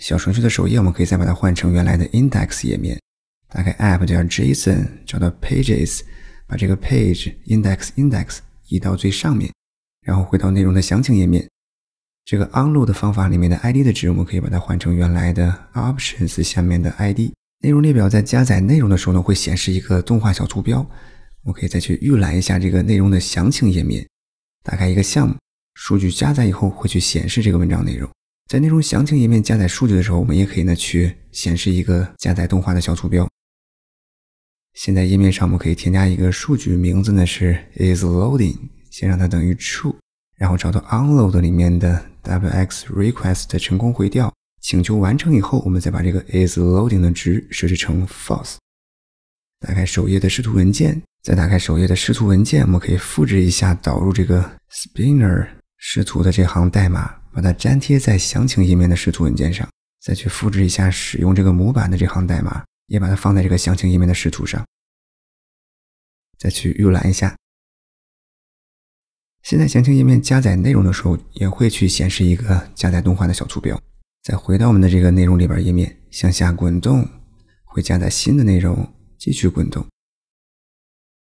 小程序的首页，我们可以再把它换成原来的 index 页面。打开 app，叫 Jason，找到 pages，把这个 page index index 移到最上面，然后回到内容的详情页面。这个 unload 方法里面的 id 的值，我们可以把它换成原来的 options 下面的 id。内容列表在加载内容的时候呢，会显示一个动画小图标。我可以再去预览一下这个内容的详情页面。打开一个项目，数据加载以后会去显示这个文章内容。在内容详情页面加载数据的时候，我们也可以呢去显示一个加载动画的小图标。现在页面上我们可以添加一个数据，名字呢是 is loading，先让它等于 true，然后找到 unload 里面的 wx request 成功回调，请求完成以后，我们再把这个 is loading 的值设置成 false。打开首页的视图文件，再打开首页的视图文件，我们可以复制一下导入这个 spinner 视图的这行代码。把它粘贴在详情页面的视图文件上，再去复制一下使用这个模板的这行代码，也把它放在这个详情页面的视图上，再去预览一下。现在详情页面加载内容的时候，也会去显示一个加载动画的小图标。再回到我们的这个内容里边页面，向下滚动会加载新的内容，继续滚动。